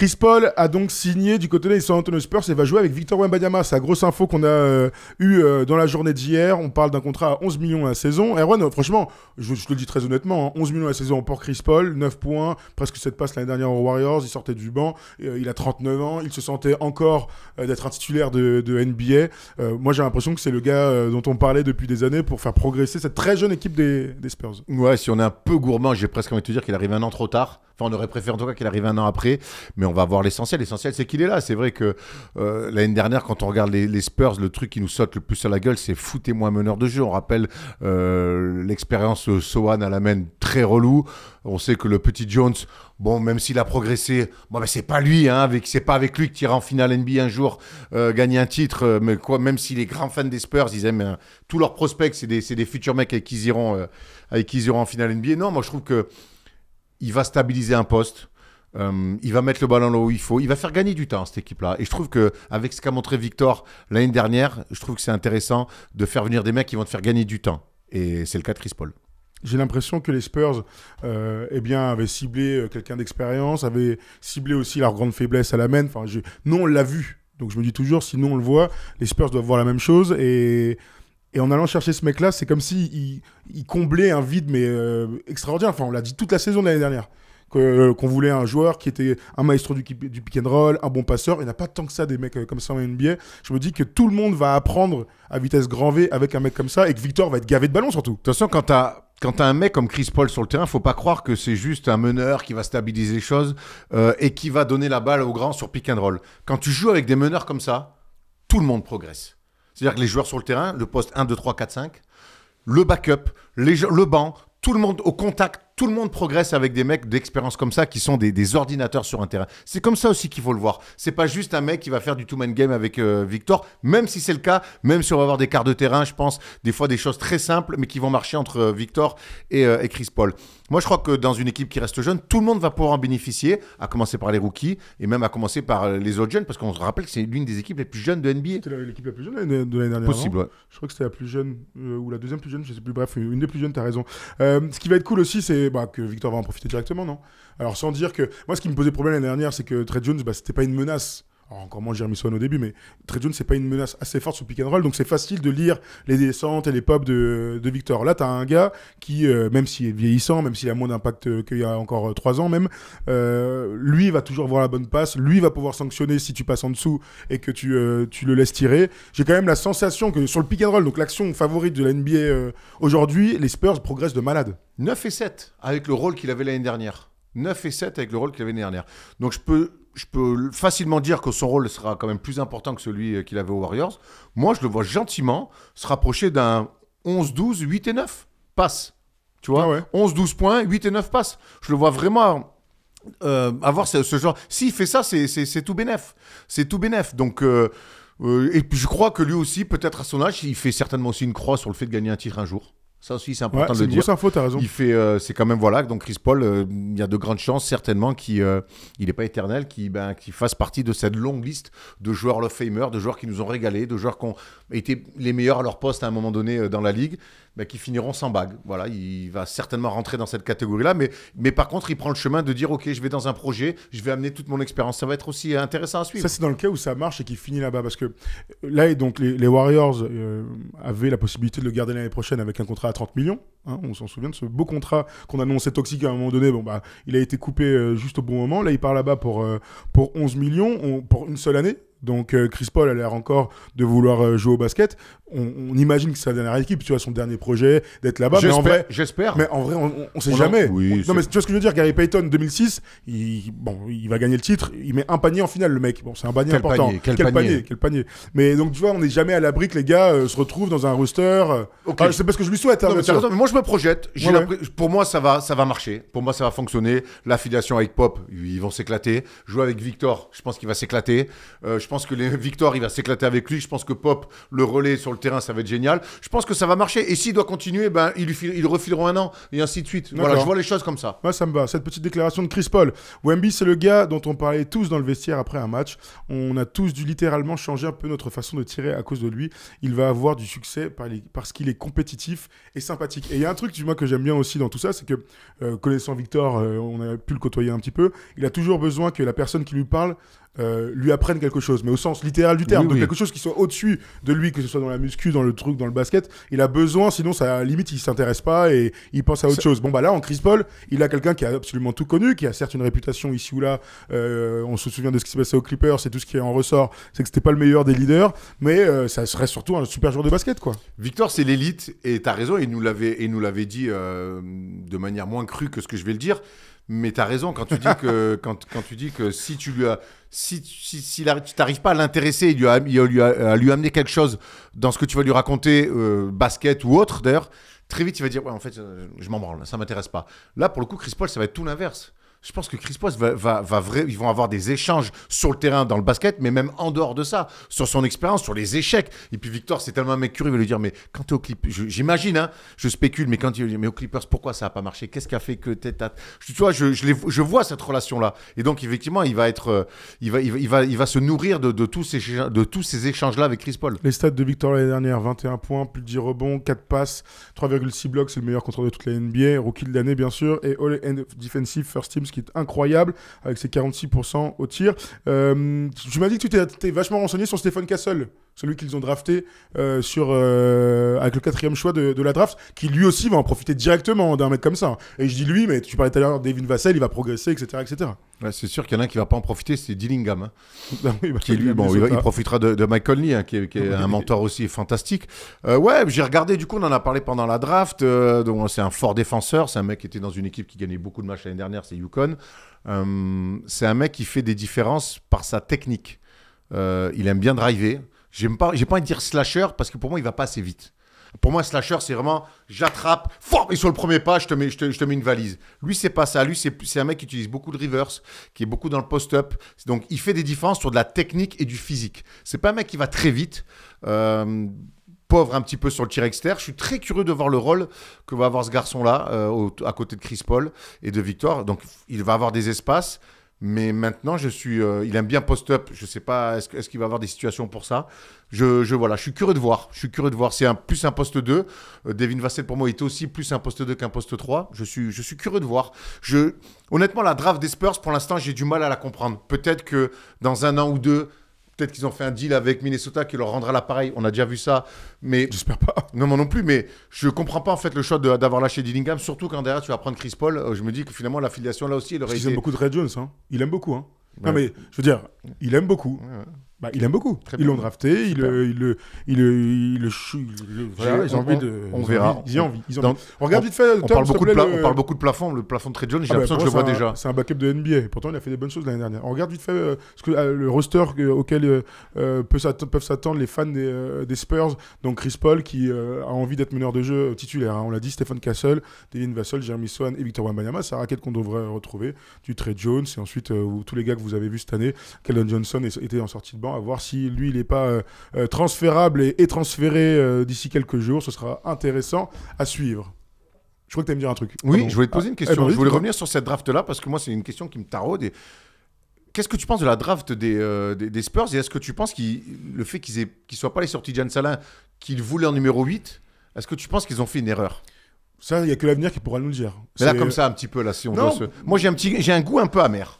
Chris Paul a donc signé du côté des San Antonio Spurs et va jouer avec Victor Wembanyama. C'est la grosse info qu'on a eu eue euh, dans la journée d'hier. On parle d'un contrat à 11 millions à la saison. Erwan, franchement, je, te le dis très honnêtement, 11 hein, millions à la saison pour Chris Paul, 9 points, presque 7 passes l'année dernière aux Warriors. Il sortait du banc, euh, il a 39 ans, il se sentait encore euh, d'être un titulaire de, NBA. moi, j'ai l'impression que c'est le gars dont on parlait depuis des années pour faire progresser cette très jeune équipe des, des Spurs. Ouais, si on est un peu gourmand, j'ai presque envie de te dire qu'il arrive un an trop tard. Enfin, on aurait préféré en tout cas qu'il arrive un an après. Mais on va voir l'essentiel. L'essentiel, c'est qu'il est là. C'est vrai que euh, l'année dernière, quand on regarde les, Spurs, le truc qui nous saute le plus à la gueule, c'est foutez-moi meneur de jeu. On rappelle euh, l'expérience Sohan à la main très relou. On sait que le petit Jones, bon, même s'il a progressé, bon, ben, c'est pas lui, hein, avec, c'est pas avec lui que iras en finale NBA un jour, euh, gagner un titre. mais quoi, même si les grands fans des Spurs, ils aiment hein, tous leurs prospects, c'est des, futurs mecs avec qui ils iront, avec qui iront en finale NBA. Non, moi je trouve que il va stabiliser un poste. Euh, il va mettre le ballon là où il faut. Il va faire gagner du temps cette équipe-là. Et je trouve que avec ce qu'a montré Victor l'année dernière, je trouve que c'est intéressant de faire venir des mecs qui vont te faire gagner du temps. Et c'est le cas de Chris Paul. J'ai l'impression que les Spurs euh, eh bien, avaient ciblé euh, quelqu'un d'expérience, avaient ciblé aussi leur grande faiblesse à la main. Enfin, on l'a vu. Donc je me dis toujours, sinon on le voit, les Spurs doivent voir la même chose. Et, en allant chercher ce mec-là, c'est comme s'il si il... comblait un vide mais extraordinaire. Enfin, on l'a dit toute la saison de l'année dernière. Euh, qu'on voulait un joueur qui était un maestro du, pick and roll, un bon passeur. Il n'y a pas tant que ça des mecs euh, comme ça en NBA. Je me dis que tout le monde va apprendre à vitesse grand V avec un mec comme ça et que Victor va être gavé de ballon surtout. De toute façon, quand t'as quand t'as un mec comme Chris Paul sur le terrain, faut pas croire que c'est juste un meneur qui va stabiliser les choses euh, et qui va donner la balle au grand sur pick and roll. Quand tu joues avec des meneurs comme ça, tout le monde progresse. C'est-à-dire que les joueurs sur le terrain, le poste 1, 2, 3, 4, 5, le backup, le banc, tout le monde au contact, tout le monde progresse avec des mecs d'expérience comme ça qui sont des, ordinateurs sur un terrain. C'est comme ça aussi qu'il faut le voir. C'est pas juste un mec qui va faire du two-man game avec euh, Victor, même si c'est le cas, même si on va avoir des quarts de terrain, je pense, des fois des choses très simples, mais qui vont marcher entre euh, Victor euh, et, Chris Paul. Moi, je crois que dans une équipe qui reste jeune, tout le monde va pouvoir en bénéficier, à commencer par les rookies et même à commencer par les autres jeunes, parce qu'on se rappelle que c'est l'une des équipes les plus jeunes de NBA. C'était l'équipe la plus jeune de l'année dernière. Je crois que c'était la plus jeune, ou la deuxième plus jeune, je sais plus. Bref, une des plus jeunes, tu as raison. ce qui va être cool aussi, c'est bah, que Victor va en profiter directement, non Alors sans dire que. Moi, ce qui me posait problème l'année dernière, c'est que Trey Jones, bah, c'était pas une menace encore moins Jeremy Swan au début, mais ce c'est pas une menace assez forte sur pick and roll, donc c'est facile de lire les descentes et les pops de, Victor. Là, tu as un gars qui, euh, même s'il est vieillissant, même s'il a moins d'impact qu'il y a encore euh, trois ans même, euh, lui va toujours voir la bonne passe, lui va pouvoir sanctionner si tu passes en dessous et que tu, le laisses tirer. J'ai quand même la sensation que sur le pick and roll, donc l'action favorite de la NBA aujourd'hui, les Spurs progressent de malade. 9 et 7 avec le rôle qu'il avait l'année dernière. 9 et 7 avec le rôle qu'il avait l'année dernière. Donc je peux je peux facilement dire que son rôle sera quand même plus important que celui euh, qu'il avait aux Warriors. Moi, je le vois gentiment se rapprocher d'un 11-12, 8 et 9 passe. Tu vois 11-12 ah points, 8 et 9 passes. Je le vois vraiment euh, avoir ce, genre. S'il fait ça, c'est tout bénef. C'est tout bénef. Donc. Euh, et puis je crois que lui aussi, peut-être à son âge, il fait certainement aussi une croix sur le fait de gagner un titre un jour. Ça aussi, c'est important de le dire. raison. Il fait, euh, c'est quand même voilà. Donc Chris Paul, euh, il y a de grandes chances certainement qu'il, n'est euh, pas éternel, qu'il ben, fasse partie de cette longue liste de joueurs le de joueurs qui nous ont régalés de joueurs qui ont été les meilleurs à leur poste à un moment donné dans la ligue. Bah, qui finiront sans bague. Voilà, il va certainement rentrer dans cette catégorie-là, mais, mais par contre, il prend le chemin de dire, ok, je vais dans un projet, je vais amener toute mon expérience. Ça va être aussi intéressant à suivre. Ça, c'est dans le cas où ça marche et qu'il finit là-bas, parce que là, donc, les, Warriors euh, avaient la possibilité de le garder l'année prochaine avec un contrat à 30 millions. Hein, on s'en souvient de ce beau contrat qu'on annonçait toxique à un moment donné. Bon, bah, il a été coupé euh, juste au bon moment. Là, il part là-bas pour, euh, pour 11 millions pour une seule année. Donc, euh, Chris Paul a l'air encore de vouloir jouer au basket. On, imagine que c'est sa dernière équipe, tu vois, son dernier projet d'être là-bas. Mais en vrai, j'espère. Mais en vrai, on, sait jamais. non, mais tu vois ce que je veux dire. Gary Payton, 2006, il, bon, il va gagner le titre. Il met un panier en finale, le mec. Bon, c'est un panier quel important. Panier, quel, panier. quel panier. Mais donc, tu vois, on n'est jamais à l'abri que les gars se retrouvent dans un roster ah, c'est parce que je lui souhaite. un hein, je me projette. Pour moi, ça va, ça va marcher. Pour moi, ça va fonctionner. L'affiliation avec Pop, ils vont s'éclater. Jouer avec Victor, je pense qu'il va s'éclater. Euh, je pense que les... Victor, il va s'éclater avec lui. Je pense que Pop, le relais sur le terrain, ça va être génial. Je pense que ça va marcher. Et s'il doit continuer, ben, ils, lui refileront un an et ainsi de suite. Voilà, je vois les choses comme ça. Moi, ça me va. Cette petite déclaration de Chris Paul. Wemby, c'est le gars dont on parlait tous dans le vestiaire après un match. On a tous dû littéralement changer un peu notre façon de tirer à cause de lui. Il va avoir du succès parce qu'il est compétitif et sympathique. Et il y a un truc, que j'aime bien aussi dans tout ça, c'est que, euh, connaissant Victor, euh, on a pu le côtoyer un petit peu, il a toujours besoin que la personne qui lui parle euh, lui apprennent quelque chose, mais au sens littéral du terme, quelque chose qui soit au-dessus de lui, que ce soit dans la muscu, dans le truc, dans le basket, il a besoin, sinon ça limite il s'intéresse pas et il pense à autre chose. Bon bah là en Chris Paul, il a quelqu'un qui a absolument tout connu, qui a certes une réputation ici ou là, euh, on se souvient de ce qui s'est passé aux Clippers, c'est tout ce qui est en ressort, c'est que c'était pas le meilleur des leaders, mais euh, ça serait surtout un super joueur de basket quoi. Victor c'est l'élite et t'as raison, il nous l'avait il nous l'avait dit de manière moins crue que ce que je vais le dire mais tu as raison quand tu dis que quand, tu dis que si tu lui as si si, tu t'arrives pas à l'intéresser il lui a, à lui amener quelque chose dans ce que tu vas lui raconter euh, basket ou autre d'ailleurs très vite il va dire ouais en fait je, euh, je m'en branle ça m'intéresse pas là pour le coup Chris Paul ça va être tout l'inverse je pense que Chris Paul va, va, vrai, ils vont avoir des échanges sur le terrain dans le basket, mais même en dehors de ça, sur son expérience, sur les échecs. Et puis Victor, c'est tellement un mec curieux, il va lui dire mais quand es au Clippers j'imagine, hein, je spécule, mais quand il dire mais au Clippers, pourquoi ça a pas marché Qu'est-ce qui a fait que t'es Tu vois, je, je, vois cette relation là. Et donc effectivement, il va être, euh, il va, il va, il va, se nourrir de, tous ces de tous ces échanges là avec Chris Paul. Les stats de Victor l'année dernière 21 points, plus de 10 rebonds, 4 passes, 3,6 blocs, c'est le meilleur contrôle de toute la NBA, rookie de l'année bien sûr, et All Defensive First Team qui est incroyable, avec ses 46% au tir. Euh, tu m'as dit que tu t'es vachement renseigné sur Stéphane Castle celui qu'ils ont drafté euh, sur euh, avec le quatrième choix de, la draft, qui lui aussi va en profiter directement d'un mec comme ça. Hein. Et je dis lui, mais tu parlais tout à l'heure d'Evin Vassell, il va progresser, etc. etc. c'est sûr qu'il y en a un qui va pas en profiter, c'est Dillingham. il, profitera de, Mike Conley, hein, qui est, un mentor aussi fantastique. Euh, ouais, j'ai regardé, du coup, on en a parlé pendant la draft. donc c'est un fort défenseur, c'est un mec qui était dans une équipe qui gagnait beaucoup de matchs l'année dernière, c'est Yukon. c'est un mec qui fait des différences par sa technique. il aime bien driver. J'aime pas, j'ai pas envie de dire slasher parce que pour moi, il va pas assez vite. Pour moi, slasher, c'est vraiment j'attrape, et sur le premier pas, je te mets, je te, mets une valise. Lui, c'est pas ça. Lui, c'est un mec qui utilise beaucoup de reverse, qui est beaucoup dans le post-up. Donc, il fait des différences sur de la technique et du physique. C'est pas un mec qui va très vite. Euh, pauvre un petit peu sur le tir externe. Je suis très curieux de voir le rôle que va avoir ce garçon-là euh, à côté de Chris Paul et de Victor. Donc, il va avoir des espaces. Mais maintenant, je suis, euh, il aime bien post-up. Je ne sais pas, est-ce, qu'il va avoir des situations pour ça je, je, voilà, je suis curieux de voir. Je suis curieux de voir. C'est un plus un poste 2. Euh, Devin Vassel, pour moi était aussi plus un poste 2 qu'un poste 3. Je suis, je suis curieux de voir. Je, honnêtement, la draft des Spurs pour l'instant, j'ai du mal à la comprendre. Peut-être que dans un an ou deux, Peut-être qu'ils ont fait un deal avec Minnesota qui leur rendra l'appareil. On a déjà vu ça. Mais j'espère pas. Non, moi non plus. Mais je comprends pas en fait le choix d'avoir lâché Dillingham, surtout quand derrière tu vas prendre Chris Paul. Euh, je me dis que finalement l'affiliation là aussi, il aurait Parce qu'ils aiment beaucoup Red Jones. Hein. Il aime beaucoup. Hein. Non, mais je veux dire, il aime beaucoup. Bah, il aime beaucoup. ils l'ont drafté, ils il le, ont envie de. On verra. Ils ont envie. Regarde vite fait. On, parle beaucoup de on parle beaucoup de plafond. Le plafond de Trey Jones, j'ai ah bah, l'impression que je le vois déjà. C'est un backup de NBA. Pourtant, il a fait des bonnes choses l'année dernière. On regarde vite fait euh, ce que, euh, le roster auquel euh, peuvent s'attendre les fans des, Spurs. Donc Chris Paul qui a envie d'être meneur de jeu titulaire. Hein. On l'a dit, Stephen Castle, Devin Vassell, Jeremy Swan et Victor Wembanyama. C'est la raquette qu'on devrait retrouver. Du Trey Jones et ensuite tous les gars que vous avez vus cette année. Kellen Johnson était en sortie de banque à voir si lui, il n'est pas euh, euh, transférable et, et transféré euh, d'ici quelques jours. Ce sera intéressant à suivre. Je crois que tu me dire un truc. Oui, je voulais te poser une ah, eh question. Ben je voulais revenir sur cette draft-là parce que moi, c'est une question qui me taraude. Qu'est-ce que tu penses de la draft des, Spurs Et est-ce que tu penses que le fait qu'ils ne soient pas les sorties Jan Salin, qu'ils voulaient en numéro 8, est-ce que tu penses qu'ils ont fait une erreur Ça, il n'y a que l'avenir qui pourra nous le dire. Mais là, comme ça, un petit peu, là, si Moi, j'ai un, petit... un goût un peu amer.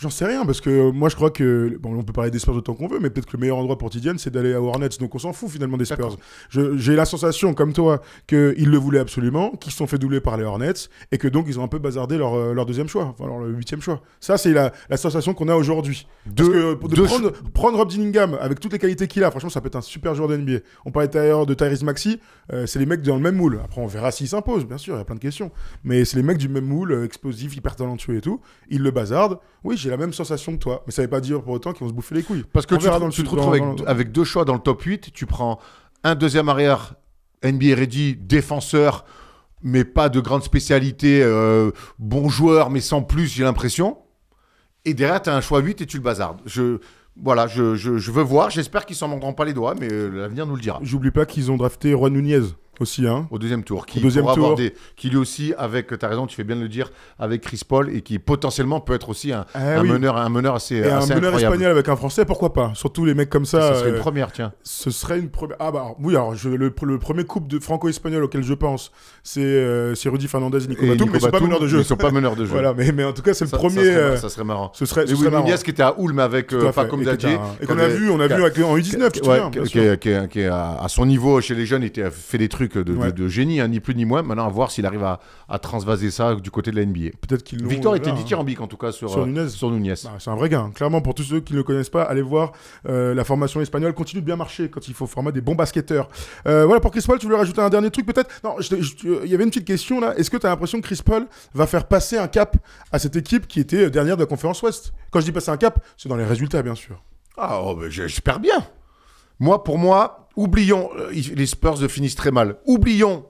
J'en sais rien, parce que euh, moi je crois que. Bon, on peut parler des Spurs autant qu'on veut, mais peut-être que le meilleur endroit pour Tidiane, c'est d'aller à Hornets. Donc on s'en fout finalement des Spurs. J'ai la sensation, comme toi, qu'ils le voulaient absolument, qu'ils se sont fait doubler par les Hornets, et que donc ils ont un peu bazardé leur, euh, leur deuxième choix, enfin leur huitième choix. Ça, c'est la, la, sensation qu'on a aujourd'hui. De, prendre, prendre, Rob Dillingham avec toutes les qualités qu'il a, franchement, ça peut être un super joueur de NBA. On parlait d'ailleurs de Tyrese Maxi, euh, c'est les mecs dans le même moule. Après, on verra s'ils s'impose bien sûr, il y a plein de questions. Mais c'est les mecs du même moule, explosif hyper talentueux et tout. Ils le bazardent. Oui, la même sensation que toi. Mais ça ne veut pas dire pour autant qu'ils vont se bouffer les couilles. Parce que tu, te, retrouves avec, deux choix dans le top 8. Tu prends un deuxième arrière NBA ready, défenseur, mais pas de grande spécialité, euh, bon joueur, mais sans plus, j'ai l'impression. Et derrière, tu as un choix 8 et tu le bazardes. Je, voilà, je, veux voir. J'espère qu'ils s'en manqueront pas les doigts, mais euh, l'avenir nous le dira. J'oublie pas qu'ils ont drafté Juan Nunez aussi, hein. au deuxième tour, qui qui lui aussi, avec, t'as raison, tu fais bien de le dire, avec Chris Paul et qui potentiellement peut être aussi un, eh un meneur, un meneur assez, et un meneur espagnol avec un français, pourquoi pas Surtout les mecs comme ça. Ce serait une euh, première, tiens. Ce serait une première. Ah bah oui, alors je, le, premier couple de franco-espagnol auquel je pense, c'est euh, Rudy Fernandez et Nico et mais ils sont pas meneurs de jeu. Ils sont pas meneurs de jeu. mais, mais en tout cas, c'est le premier. Euh, ça serait, marrant. Ce serait. Ce serait qui était à Ulm avec Paco Dadier et hein. qu'on a vu, on a vu en U19, qui est à son niveau chez les jeunes, il fait des trucs de, génie, hein, ni plus ni moins. Maintenant, à voir s'il arrive à, transvaser ça du côté de la NBA. Peut-être qu'il Victor était hein. dithyrambique, en tout cas, sur, sur euh, Sur bah, c'est un vrai gain. Hein. Clairement, pour tous ceux qui ne le connaissent pas, allez voir. Euh, la formation espagnole continue de bien marcher quand il faut former des bons basketteurs. Euh, voilà, pour Chris Paul, tu voulais rajouter un dernier truc peut-être Non, il y avait une petite question là. Est-ce que tu as l'impression que Chris Paul va faire passer un cap à cette équipe qui était dernière de la conférence Ouest Quand je dis passer un cap, c'est dans les résultats, bien sûr. Ah, oh, bah, j'espère bien. Moi, pour moi, oublions, euh, les Spurs de finissent très mal. Oublions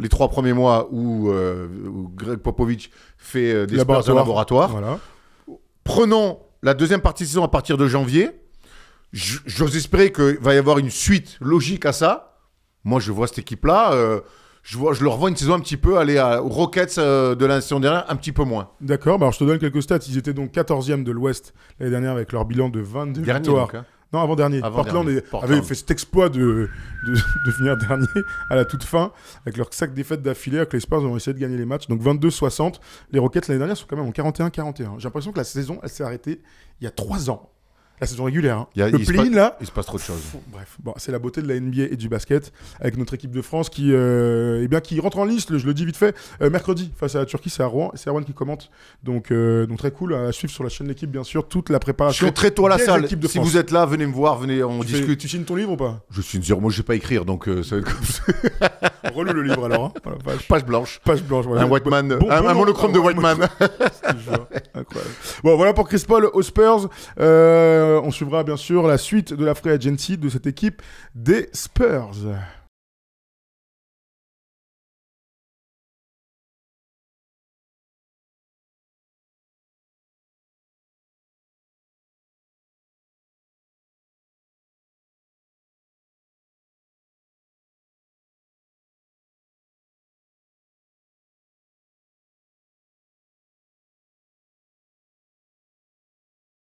les trois premiers mois où, euh, Greg Popovich fait euh, des de laboratoire. Prenons la deuxième partie de saison à partir de janvier. J'ose espérer qu'il va y avoir une suite logique à ça. Moi, je vois cette équipe-là. je, vois, je leur vois une saison un petit peu aller à, aux Rockets de la saison dernière, un petit peu moins. D'accord, bah, alors je te donne quelques stats. Ils étaient donc 14e de l'Ouest l'année dernière avec leur bilan de 22 victoires. Hein. Non, avant-dernier. Portland, avait fait cet exploit de, de, finir dernier à la toute fin, avec leur sac défaite d'affilée, avec les Spurs ont essayé de gagner les matchs. Donc 22-60. Les Rockets l'année dernière sont quand même en 41-41. J'ai l'impression que la saison, elle s'est arrêtée il y a trois ans la saison régulière. Hein. le play là. Il se passe trop de choses. Bref, bon, c'est la beauté de la NBA et du basket avec notre équipe de France qui, euh, eh bien, qui rentre en liste, je le dis vite fait, euh, mercredi face à la Turquie, c'est à Rouen c'est Erwan qui commente. Donc, euh, donc très cool à suivre sur la chaîne de l'équipe, bien sûr, toute la préparation. Je suis très tôt à la salle. si vous êtes là, venez me voir, venez, on discute. tu signes ton livre ou pas Je suis sûr. moi je vais pas écrire donc ça va être comme Relou le livre alors. Hein. page. blanche. Page blanche, voilà. Un, white man, un, un monochrome de White Man. Bon, voilà pour Chris Paul aux Spurs. Euh, on suivra bien sûr la suite de la Free Agency de cette équipe des Spurs.